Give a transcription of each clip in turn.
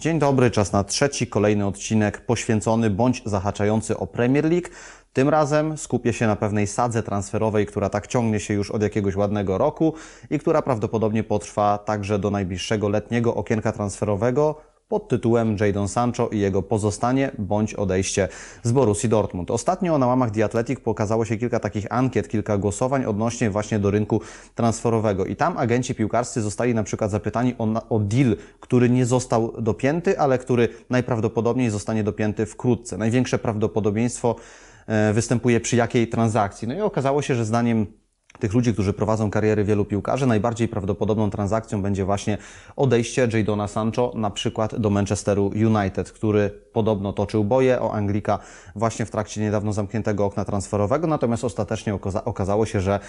Dzień dobry, czas na trzeci, kolejny odcinek poświęcony bądź zahaczający o Premier League. Tym razem skupię się na pewnej sadze transferowej, która tak ciągnie się już od jakiegoś ładnego roku i która prawdopodobnie potrwa także do najbliższego letniego okienka transferowego, pod tytułem Jadon Sancho i jego pozostanie bądź odejście z Borussii Dortmund. Ostatnio na łamach The Athletic pokazało się kilka takich ankiet, kilka głosowań odnośnie właśnie do rynku transferowego i tam agenci piłkarscy zostali na przykład zapytani o, o deal, który nie został dopięty, ale który najprawdopodobniej zostanie dopięty wkrótce. Największe prawdopodobieństwo e, występuje przy jakiej transakcji. No i okazało się, że zdaniem tych ludzi, którzy prowadzą kariery wielu piłkarzy, najbardziej prawdopodobną transakcją będzie właśnie odejście Jadona Sancho na przykład do Manchesteru United, który podobno toczył boje o Anglika właśnie w trakcie niedawno zamkniętego okna transferowego, natomiast ostatecznie okaza okazało się, że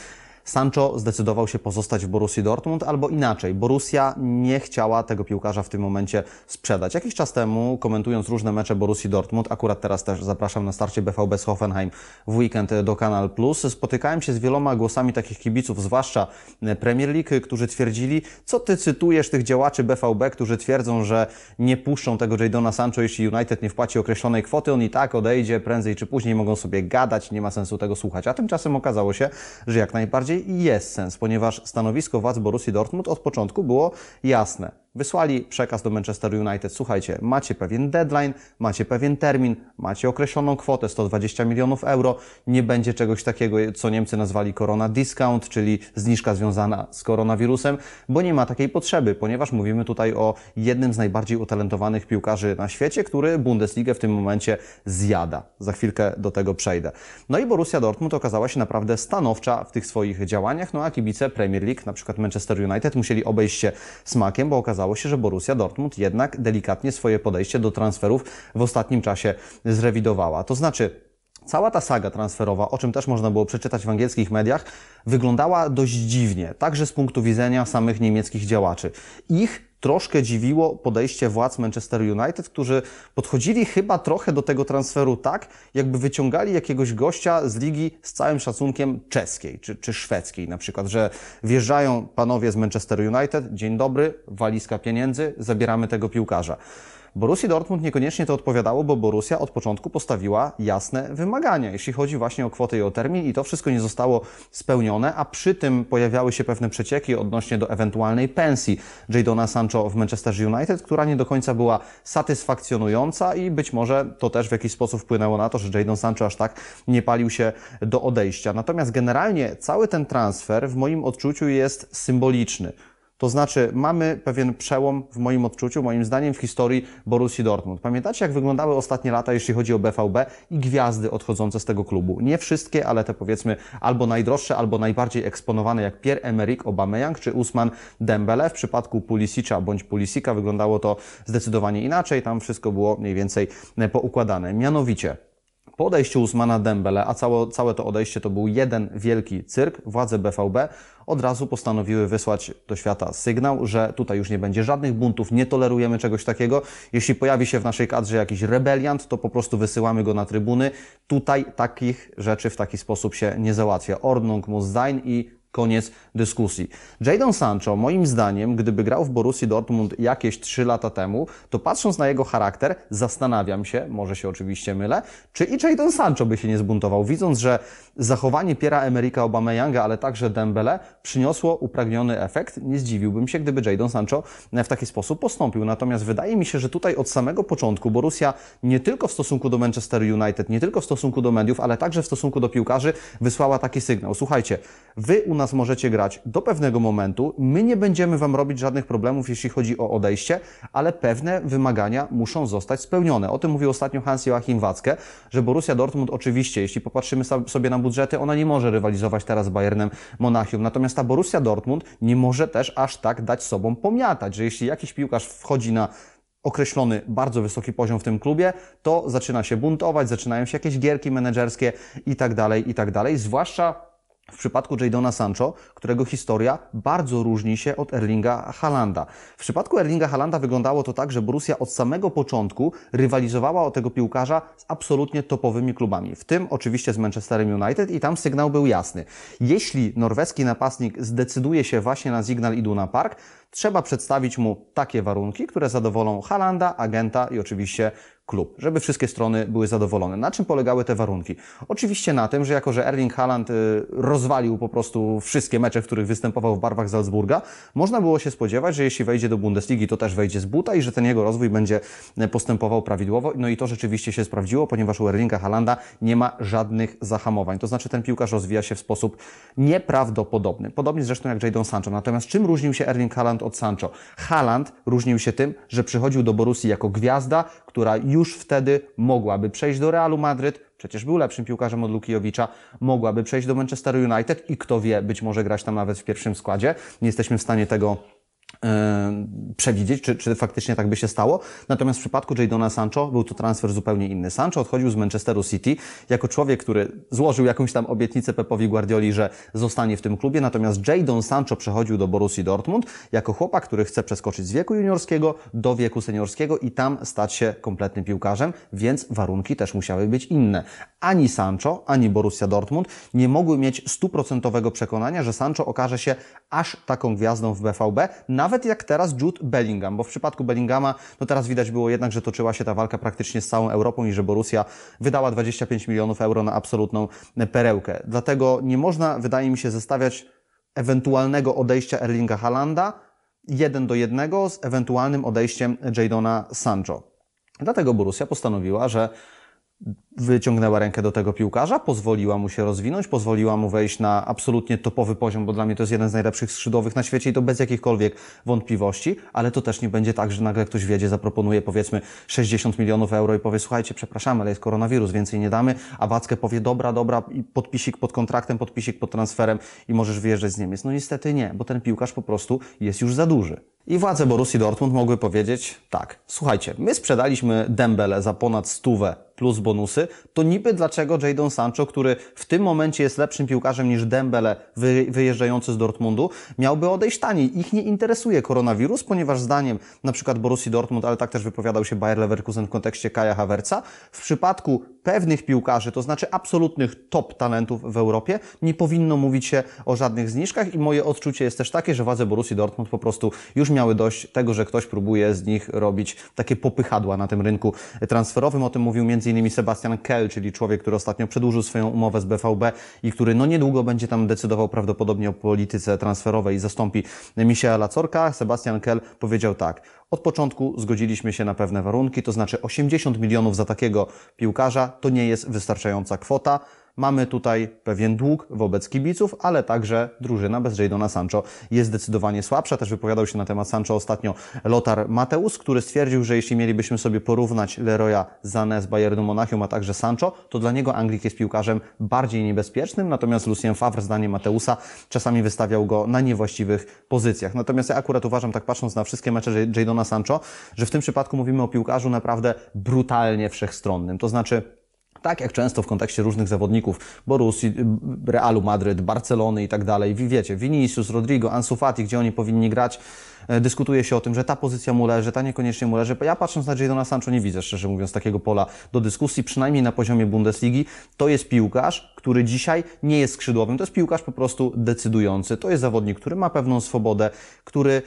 Sancho zdecydował się pozostać w Borussii Dortmund, albo inaczej, Borussia nie chciała tego piłkarza w tym momencie sprzedać. Jakiś czas temu, komentując różne mecze Borussii Dortmund, akurat teraz też zapraszam na starcie BVB z Hoffenheim w weekend do Kanal Plus, spotykałem się z wieloma głosami takich kibiców, zwłaszcza e, Premier League, którzy twierdzili, co ty cytujesz tych działaczy BVB, którzy twierdzą, że nie puszczą tego Jadona Sancho, jeśli United nie wpłaci określonej kwoty, on i tak odejdzie prędzej czy później, mogą sobie gadać, nie ma sensu tego słuchać. A tymczasem okazało się, że jak najbardziej bardziej jest sens, ponieważ stanowisko władz Borussii Dortmund od początku było jasne. Wysłali przekaz do Manchester United, słuchajcie, macie pewien deadline, macie pewien termin, macie określoną kwotę 120 milionów euro, nie będzie czegoś takiego, co Niemcy nazwali korona discount, czyli zniżka związana z koronawirusem, bo nie ma takiej potrzeby, ponieważ mówimy tutaj o jednym z najbardziej utalentowanych piłkarzy na świecie, który Bundesligę w tym momencie zjada. Za chwilkę do tego przejdę. No i Borussia Dortmund okazała się naprawdę stanowcza w tych swoich działaniach, no a kibice Premier League, na przykład Manchester United, musieli obejść się smakiem, bo okazało okazało się, że Borussia Dortmund jednak delikatnie swoje podejście do transferów w ostatnim czasie zrewidowała. To znaczy, Cała ta saga transferowa, o czym też można było przeczytać w angielskich mediach, wyglądała dość dziwnie, także z punktu widzenia samych niemieckich działaczy. Ich troszkę dziwiło podejście władz Manchester United, którzy podchodzili chyba trochę do tego transferu tak, jakby wyciągali jakiegoś gościa z ligi z całym szacunkiem czeskiej czy, czy szwedzkiej na przykład, że wjeżdżają panowie z Manchester United, dzień dobry, walizka pieniędzy, zabieramy tego piłkarza. Borussii Dortmund niekoniecznie to odpowiadało, bo Borussia od początku postawiła jasne wymagania, jeśli chodzi właśnie o kwotę i o termin i to wszystko nie zostało spełnione, a przy tym pojawiały się pewne przecieki odnośnie do ewentualnej pensji Jadona Sancho w Manchester United, która nie do końca była satysfakcjonująca i być może to też w jakiś sposób wpłynęło na to, że Jadon Sancho aż tak nie palił się do odejścia. Natomiast generalnie cały ten transfer w moim odczuciu jest symboliczny. To znaczy, mamy pewien przełom w moim odczuciu, moim zdaniem, w historii Borussii Dortmund. Pamiętacie, jak wyglądały ostatnie lata, jeśli chodzi o BVB i gwiazdy odchodzące z tego klubu? Nie wszystkie, ale te powiedzmy albo najdroższe, albo najbardziej eksponowane, jak Pierre-Emerick Aubameyang czy Usman Dembele. W przypadku Pulisicza bądź Pulisika wyglądało to zdecydowanie inaczej. Tam wszystko było mniej więcej e, poukładane. Mianowicie, po odejściu Usmana Dembele, a całe, całe to odejście to był jeden wielki cyrk, władze BVB od razu postanowiły wysłać do świata sygnał, że tutaj już nie będzie żadnych buntów, nie tolerujemy czegoś takiego. Jeśli pojawi się w naszej kadrze jakiś rebeliant, to po prostu wysyłamy go na trybuny. Tutaj takich rzeczy w taki sposób się nie załatwia. Ordnung muss sein i Koniec dyskusji. Jadon Sancho, moim zdaniem, gdyby grał w Borussii Dortmund jakieś 3 lata temu, to patrząc na jego charakter, zastanawiam się, może się oczywiście mylę, czy i Jadon Sancho by się nie zbuntował, widząc, że zachowanie Piera Emerika Aubameyanga, ale także Dembele przyniosło upragniony efekt. Nie zdziwiłbym się, gdyby Jadon Sancho w taki sposób postąpił. Natomiast wydaje mi się, że tutaj od samego początku Borussia nie tylko w stosunku do Manchester United, nie tylko w stosunku do mediów, ale także w stosunku do piłkarzy wysłała taki sygnał. Słuchajcie, wy u nas możecie grać do pewnego momentu. My nie będziemy Wam robić żadnych problemów, jeśli chodzi o odejście, ale pewne wymagania muszą zostać spełnione. O tym mówił ostatnio Hans Joachim Wackę, że Borussia Dortmund oczywiście, jeśli popatrzymy sobie na budżety, ona nie może rywalizować teraz z Bayernem Monachium. Natomiast ta Borussia Dortmund nie może też aż tak dać sobą pomiatać, że jeśli jakiś piłkarz wchodzi na określony bardzo wysoki poziom w tym klubie, to zaczyna się buntować, zaczynają się jakieś gierki menedżerskie i tak dalej, i tak dalej. Zwłaszcza w przypadku Jadona Sancho, którego historia bardzo różni się od Erlinga Halanda. W przypadku Erlinga Halanda wyglądało to tak, że Borussia od samego początku rywalizowała o tego piłkarza z absolutnie topowymi klubami, w tym oczywiście z Manchesterem United i tam sygnał był jasny. Jeśli norweski napastnik zdecyduje się właśnie na Signal Iduna Park, trzeba przedstawić mu takie warunki, które zadowolą Halanda, agenta i oczywiście klub, żeby wszystkie strony były zadowolone. Na czym polegały te warunki? Oczywiście na tym, że jako, że Erling Haaland y, rozwalił po prostu wszystkie mecze, w których występował w barwach Salzburga, można było się spodziewać, że jeśli wejdzie do Bundesligi, to też wejdzie z buta i że ten jego rozwój będzie e, postępował prawidłowo. No i to rzeczywiście się sprawdziło, ponieważ u Erlinga Haalanda nie ma żadnych zahamowań. To znaczy ten piłkarz rozwija się w sposób nieprawdopodobny. Podobnie zresztą jak Jadon Sancho. Natomiast czym różnił się Erling Haaland od Sancho? Haaland różnił się tym, że przychodził do Borussii jako gwiazda, która już wtedy mogłaby przejść do Realu Madryt, przecież był lepszym piłkarzem od Lukijowicza, mogłaby przejść do Manchesteru United i kto wie, być może grać tam nawet w pierwszym składzie. Nie jesteśmy w stanie tego przewidzieć, czy, czy faktycznie tak by się stało. Natomiast w przypadku Jadona Sancho był to transfer zupełnie inny. Sancho odchodził z Manchesteru City jako człowiek, który złożył jakąś tam obietnicę Pepowi Guardioli, że zostanie w tym klubie, natomiast Jadon Sancho przechodził do Borussii Dortmund jako chłopak, który chce przeskoczyć z wieku juniorskiego do wieku seniorskiego i tam stać się kompletnym piłkarzem, więc warunki też musiały być inne. Ani Sancho, ani Borussia Dortmund nie mogły mieć stuprocentowego przekonania, że Sancho okaże się aż taką gwiazdą w BVB, nawet jak teraz Jude Bellingham, bo w przypadku Bellingama, no teraz widać było jednak, że toczyła się ta walka praktycznie z całą Europą i że Borussia wydała 25 milionów euro na absolutną perełkę. Dlatego nie można, wydaje mi się, zestawiać ewentualnego odejścia Erlinga Halanda jeden do jednego z ewentualnym odejściem Jadona Sancho. Dlatego Borussia postanowiła, że wyciągnęła rękę do tego piłkarza, pozwoliła mu się rozwinąć, pozwoliła mu wejść na absolutnie topowy poziom, bo dla mnie to jest jeden z najlepszych skrzydłowych na świecie i to bez jakichkolwiek wątpliwości, ale to też nie będzie tak, że nagle ktoś wiedzie, zaproponuje powiedzmy 60 milionów euro i powie słuchajcie, przepraszamy, ale jest koronawirus, więcej nie damy, a Wackę powie dobra, dobra podpisik pod kontraktem, podpisik pod transferem i możesz wyjeżdżać z Niemiec. No niestety nie, bo ten piłkarz po prostu jest już za duży. I władze Borussii Dortmund mogły powiedzieć tak, słuchajcie, my sprzedaliśmy Dembele za ponad stówę plus bonusy, to niby dlaczego Jadon Sancho, który w tym momencie jest lepszym piłkarzem niż Dembele wyjeżdżający z Dortmundu, miałby odejść taniej. Ich nie interesuje koronawirus, ponieważ zdaniem na przykład Borussi Dortmund, ale tak też wypowiadał się Bayer Leverkusen w kontekście Kaja Hawerca, w przypadku pewnych piłkarzy, to znaczy absolutnych top talentów w Europie, nie powinno mówić się o żadnych zniżkach i moje odczucie jest też takie, że władze Borussii Dortmund po prostu już miały dość tego, że ktoś próbuje z nich robić takie popychadła na tym rynku transferowym. O tym mówił m.in. Sebastian Kell, czyli człowiek, który ostatnio przedłużył swoją umowę z BVB i który no niedługo będzie tam decydował prawdopodobnie o polityce transferowej i zastąpi Michela Corka. Sebastian Kell powiedział tak. Od początku zgodziliśmy się na pewne warunki, to znaczy 80 milionów za takiego piłkarza to nie jest wystarczająca kwota. Mamy tutaj pewien dług wobec kibiców, ale także drużyna bez Jadona Sancho jest zdecydowanie słabsza. Też wypowiadał się na temat Sancho ostatnio Lothar Mateus, który stwierdził, że jeśli mielibyśmy sobie porównać Leroya Zane z Bayernu Monachium, a także Sancho, to dla niego Anglik jest piłkarzem bardziej niebezpiecznym, natomiast Lucien Favre, zdanie Mateusa, czasami wystawiał go na niewłaściwych pozycjach. Natomiast ja akurat uważam, tak patrząc na wszystkie mecze Jadona Sancho, że w tym przypadku mówimy o piłkarzu naprawdę brutalnie wszechstronnym. To znaczy tak jak często w kontekście różnych zawodników Borusi, Realu Madryt, Barcelony i tak dalej. Wiecie, Vinicius, Rodrigo, Ansu Fati, gdzie oni powinni grać. E, dyskutuje się o tym, że ta pozycja mu leży, ta niekoniecznie mu leży. Ja patrząc na Jadona Sancho nie widzę, szczerze mówiąc, takiego pola do dyskusji, przynajmniej na poziomie Bundesligi. To jest piłkarz, który dzisiaj nie jest skrzydłowym. To jest piłkarz po prostu decydujący. To jest zawodnik, który ma pewną swobodę, który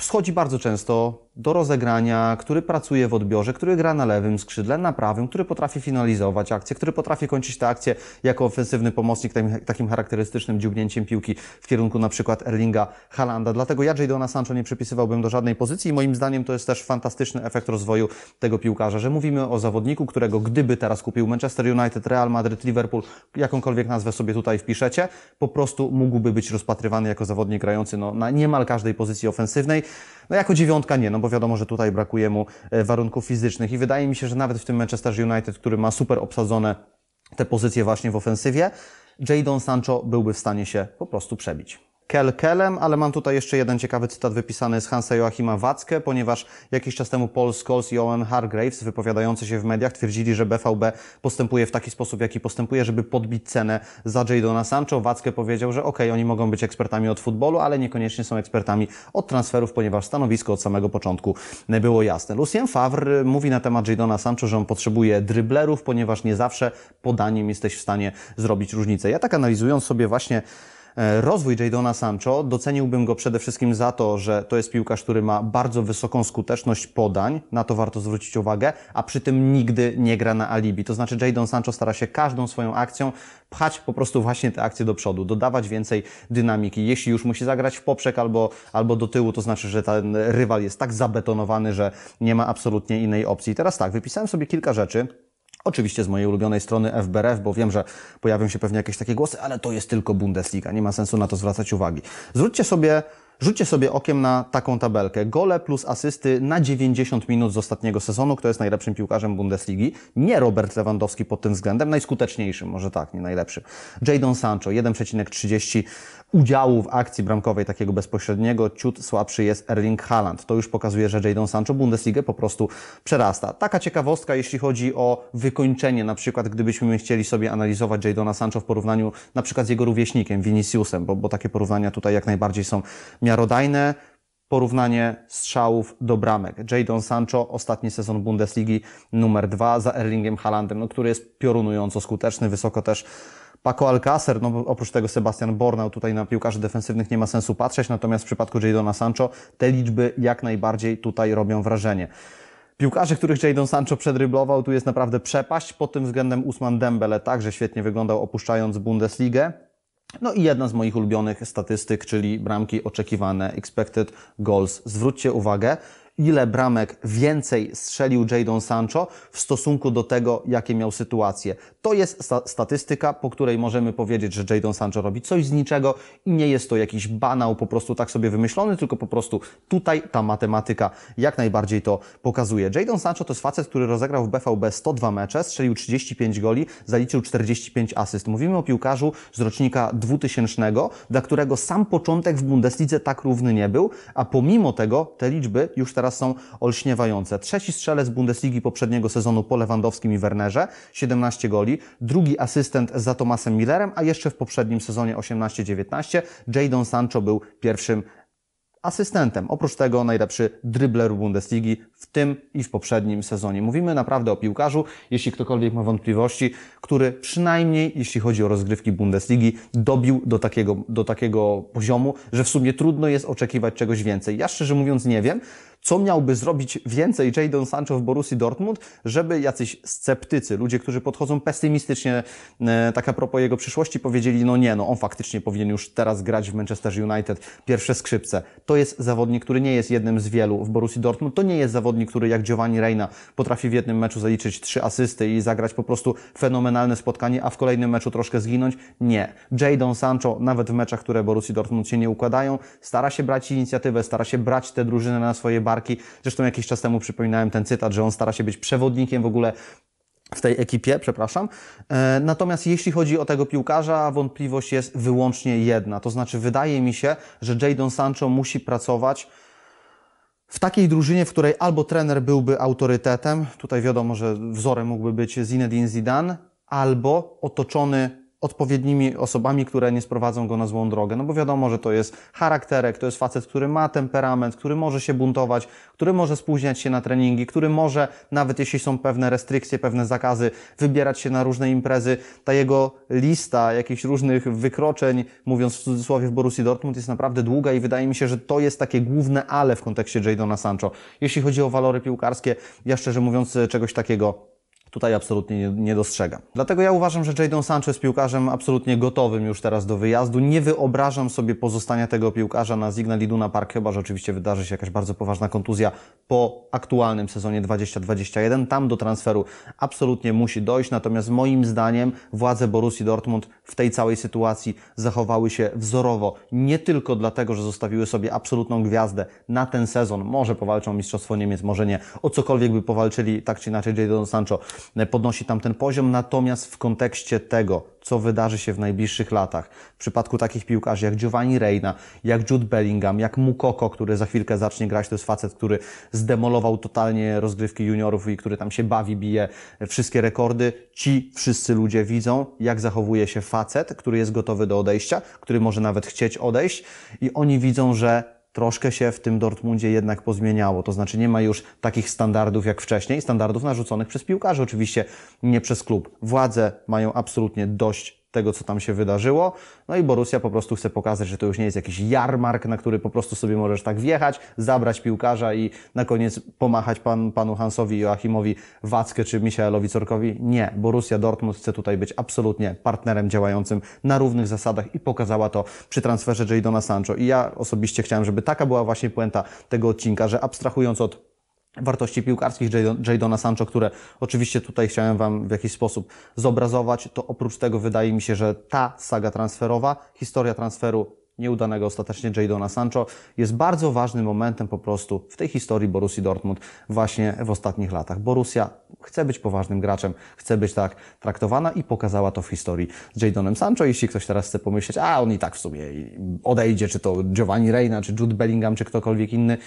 schodzi bardzo często do rozegrania, który pracuje w odbiorze, który gra na lewym skrzydle, na prawym, który potrafi finalizować akcję, który potrafi kończyć tę akcję jako ofensywny pomocnik takim, takim charakterystycznym dziubnięciem piłki w kierunku na przykład Erlinga Halanda. Dlatego ja Jadona Sancho nie przypisywałbym do żadnej pozycji i moim zdaniem to jest też fantastyczny efekt rozwoju tego piłkarza, że mówimy o zawodniku, którego gdyby teraz kupił Manchester United, Real Madrid, Liverpool, jakąkolwiek nazwę sobie tutaj wpiszecie, po prostu mógłby być rozpatrywany jako zawodnik grający no, na niemal każdej pozycji ofensywnej. No jako dziewiątka nie, no bo bo wiadomo, że tutaj brakuje mu e, warunków fizycznych i wydaje mi się, że nawet w tym Manchester United, który ma super obsadzone te pozycje właśnie w ofensywie, Jadon Sancho byłby w stanie się po prostu przebić. Kelkelem, ale mam tutaj jeszcze jeden ciekawy cytat wypisany z Hansa Joachima Wacke, ponieważ jakiś czas temu Paul Scholes i Owen Hargraves wypowiadający się w mediach twierdzili, że BVB postępuje w taki sposób, jaki postępuje, żeby podbić cenę za Jadona Sancho. Wacke powiedział, że ok, oni mogą być ekspertami od futbolu, ale niekoniecznie są ekspertami od transferów, ponieważ stanowisko od samego początku było jasne. Lucien Favre mówi na temat Jadona Sancho, że on potrzebuje dryblerów, ponieważ nie zawsze podaniem jesteś w stanie zrobić różnicę. Ja tak analizując sobie właśnie E, rozwój Jadona Sancho doceniłbym go przede wszystkim za to, że to jest piłkarz, który ma bardzo wysoką skuteczność podań, na to warto zwrócić uwagę, a przy tym nigdy nie gra na alibi. To znaczy Jadon Sancho stara się każdą swoją akcją pchać po prostu właśnie te akcje do przodu, dodawać więcej dynamiki. Jeśli już musi zagrać w poprzek albo, albo do tyłu, to znaczy, że ten rywal jest tak zabetonowany, że nie ma absolutnie innej opcji. Teraz tak, wypisałem sobie kilka rzeczy Oczywiście z mojej ulubionej strony FBRF, bo wiem, że pojawią się pewnie jakieś takie głosy, ale to jest tylko Bundesliga, nie ma sensu na to zwracać uwagi. Zwróćcie sobie, rzućcie sobie okiem na taką tabelkę. Gole plus asysty na 90 minut z ostatniego sezonu, kto jest najlepszym piłkarzem Bundesligi. Nie Robert Lewandowski pod tym względem, najskuteczniejszym, może tak, nie najlepszy. Jadon Sancho 1,30 udziału w akcji bramkowej takiego bezpośredniego ciut słabszy jest Erling Haaland. To już pokazuje, że Jadon Sancho Bundesligę po prostu przerasta. Taka ciekawostka, jeśli chodzi o wykończenie, na przykład gdybyśmy chcieli sobie analizować Jadona Sancho w porównaniu na przykład z jego rówieśnikiem Viniciusem, bo, bo takie porównania tutaj jak najbardziej są miarodajne porównanie strzałów do bramek. Jadon Sancho, ostatni sezon Bundesligi numer dwa za Erlingiem Haalandem, no, który jest piorunująco skuteczny, wysoko też Paco Alcácer, no oprócz tego Sebastian Bornau, tutaj na piłkarzy defensywnych nie ma sensu patrzeć, natomiast w przypadku Jadona Sancho te liczby jak najbardziej tutaj robią wrażenie. Piłkarzy, których Jadon Sancho przedryblował, tu jest naprawdę przepaść. Pod tym względem Usman Dembele także świetnie wyglądał opuszczając Bundesligę. No i jedna z moich ulubionych statystyk, czyli bramki oczekiwane, expected goals. Zwróćcie uwagę, ile bramek więcej strzelił Jadon Sancho w stosunku do tego, jakie miał sytuację. To jest sta statystyka, po której możemy powiedzieć, że Jadon Sancho robi coś z niczego i nie jest to jakiś banał po prostu tak sobie wymyślony, tylko po prostu tutaj ta matematyka jak najbardziej to pokazuje. Jadon Sancho to jest facet, który rozegrał w BVB 102 mecze, strzelił 35 goli, zaliczył 45 asyst. Mówimy o piłkarzu z rocznika 2000, dla którego sam początek w Bundeslidze tak równy nie był, a pomimo tego te liczby już teraz teraz są olśniewające. Trzeci strzelec Bundesligi poprzedniego sezonu po Lewandowskim i Wernerze, 17 goli. Drugi asystent za Tomasem Millerem, a jeszcze w poprzednim sezonie 18-19 Jadon Sancho był pierwszym asystentem. Oprócz tego najlepszy dribler Bundesligi w tym i w poprzednim sezonie. Mówimy naprawdę o piłkarzu, jeśli ktokolwiek ma wątpliwości, który przynajmniej jeśli chodzi o rozgrywki Bundesligi dobił do takiego, do takiego poziomu, że w sumie trudno jest oczekiwać czegoś więcej. Ja szczerze mówiąc nie wiem, co miałby zrobić więcej Jadon Sancho w Borussii Dortmund, żeby jacyś sceptycy, ludzie, którzy podchodzą pesymistycznie e, tak a propos jego przyszłości, powiedzieli, no nie, no on faktycznie powinien już teraz grać w Manchester United pierwsze skrzypce. To jest zawodnik, który nie jest jednym z wielu w Borussii Dortmund, to nie jest zawodnik, który jak Giovanni Reina potrafi w jednym meczu zaliczyć trzy asysty i zagrać po prostu fenomenalne spotkanie, a w kolejnym meczu troszkę zginąć. Nie. Jadon Sancho nawet w meczach, które Borussii Dortmund się nie układają, stara się brać inicjatywę, stara się brać tę drużynę na swoje barki, marki. Zresztą jakiś czas temu przypominałem ten cytat, że on stara się być przewodnikiem w ogóle w tej ekipie, przepraszam. E, natomiast jeśli chodzi o tego piłkarza, wątpliwość jest wyłącznie jedna. To znaczy, wydaje mi się, że Jadon Sancho musi pracować w takiej drużynie, w której albo trener byłby autorytetem, tutaj wiadomo, że wzorem mógłby być Zinedine Zidane, albo otoczony odpowiednimi osobami, które nie sprowadzą go na złą drogę. No bo wiadomo, że to jest charakterek, to jest facet, który ma temperament, który może się buntować, który może spóźniać się na treningi, który może, nawet jeśli są pewne restrykcje, pewne zakazy, wybierać się na różne imprezy. Ta jego lista jakichś różnych wykroczeń, mówiąc w cudzysłowie w Borussii Dortmund, jest naprawdę długa i wydaje mi się, że to jest takie główne ale w kontekście Jadona Sancho. Jeśli chodzi o walory piłkarskie, ja szczerze mówiąc czegoś takiego tutaj absolutnie nie, dostrzega. dostrzegam. Dlatego ja uważam, że Jadon Sancho jest piłkarzem absolutnie gotowym już teraz do wyjazdu. Nie wyobrażam sobie pozostania tego piłkarza na Signal Iduna Park, chyba że oczywiście wydarzy się jakaś bardzo poważna kontuzja po aktualnym sezonie 2021. Tam do transferu absolutnie musi dojść, natomiast moim zdaniem władze Borussi Dortmund w tej całej sytuacji zachowały się wzorowo. Nie tylko dlatego, że zostawiły sobie absolutną gwiazdę na ten sezon. Może powalczą o Mistrzostwo Niemiec, może nie. O cokolwiek by powalczyli, tak czy inaczej Jadon Sancho E, podnosi tam ten poziom, natomiast w kontekście tego, co wydarzy się w najbliższych latach, w przypadku takich piłkarzy jak Giovanni Reina, jak Jude Bellingham, jak Mukoko, który za chwilkę zacznie grać, to jest facet, który zdemolował totalnie rozgrywki juniorów i który tam się bawi, bije e, wszystkie rekordy, ci wszyscy ludzie widzą, jak zachowuje się facet, który jest gotowy do odejścia, który może nawet chcieć odejść i oni widzą, że troszkę się w tym Dortmundzie jednak pozmieniało. To znaczy nie ma już takich standardów jak wcześniej, standardów narzuconych przez piłkarzy, oczywiście nie przez klub. Władze mają absolutnie dość tego, co tam się wydarzyło. No i Borussia po prostu chce pokazać, że to już nie jest jakiś jarmark, na który po prostu sobie możesz tak wjechać, zabrać piłkarza i na koniec pomachać pan, panu Hansowi Joachimowi Wackę czy Michaelowi Corkowi. Nie, Borussia Dortmund chce tutaj być absolutnie partnerem działającym na równych zasadach i pokazała to przy transferze Jadona Sancho. I ja osobiście chciałem, żeby taka była właśnie puenta tego odcinka, że abstrahując od wartości piłkarskich Jadona Sancho, które oczywiście tutaj chciałem Wam w jakiś sposób zobrazować, to oprócz tego wydaje mi się, że ta saga transferowa, historia transferu nieudanego ostatecznie Jadona Sancho jest bardzo ważnym momentem po prostu w tej historii Borussii Dortmund właśnie w ostatnich latach. Borussia chce być poważnym graczem, chce być tak traktowana i pokazała to w historii z Jadonem Sancho. Jeśli ktoś teraz chce pomyśleć, a on i tak w sumie odejdzie, czy to Giovanni Reina, czy Jude Bellingham, czy ktokolwiek inny,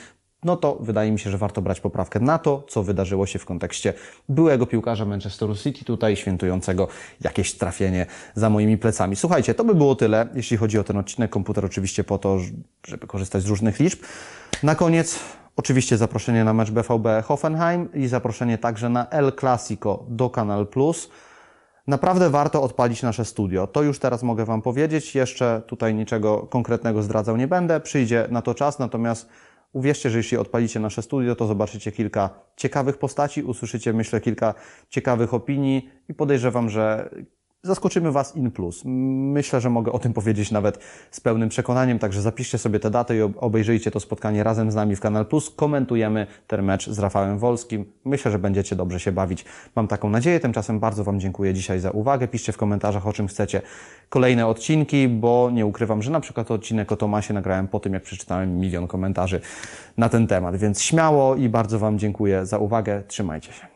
no to wydaje mi się, że warto brać poprawkę na to, co wydarzyło się w kontekście byłego piłkarza Manchesteru City, tutaj świętującego jakieś trafienie za moimi plecami. Słuchajcie, to by było tyle, jeśli chodzi o ten odcinek. Komputer oczywiście po to, żeby korzystać z różnych liczb. Na koniec Oczywiście zaproszenie na mecz BVB Hoffenheim i zaproszenie także na El Clasico do Kanal Plus. Naprawdę warto odpalić nasze studio. To już teraz mogę Wam powiedzieć. Jeszcze tutaj niczego konkretnego zdradzał nie będę. Przyjdzie na to czas, natomiast Uwierzcie, że jeśli odpalicie nasze studio, to zobaczycie kilka ciekawych postaci, usłyszycie, myślę, kilka ciekawych opinii i podejrzewam, że zaskoczymy Was in plus. Myślę, że mogę o tym powiedzieć nawet z pełnym przekonaniem, także zapiszcie sobie te daty i obejrzyjcie to spotkanie razem z nami w Kanal Plus. Komentujemy ten mecz z Rafałem Wolskim. Myślę, że będziecie dobrze się bawić. Mam taką nadzieję. Tymczasem bardzo Wam dziękuję dzisiaj za uwagę. Piszcie w komentarzach o czym chcecie kolejne odcinki, bo nie ukrywam, że na przykład odcinek o Tomasie nagrałem po tym, jak przeczytałem milion komentarzy na ten temat. Więc śmiało i bardzo Wam dziękuję za uwagę. Trzymajcie się.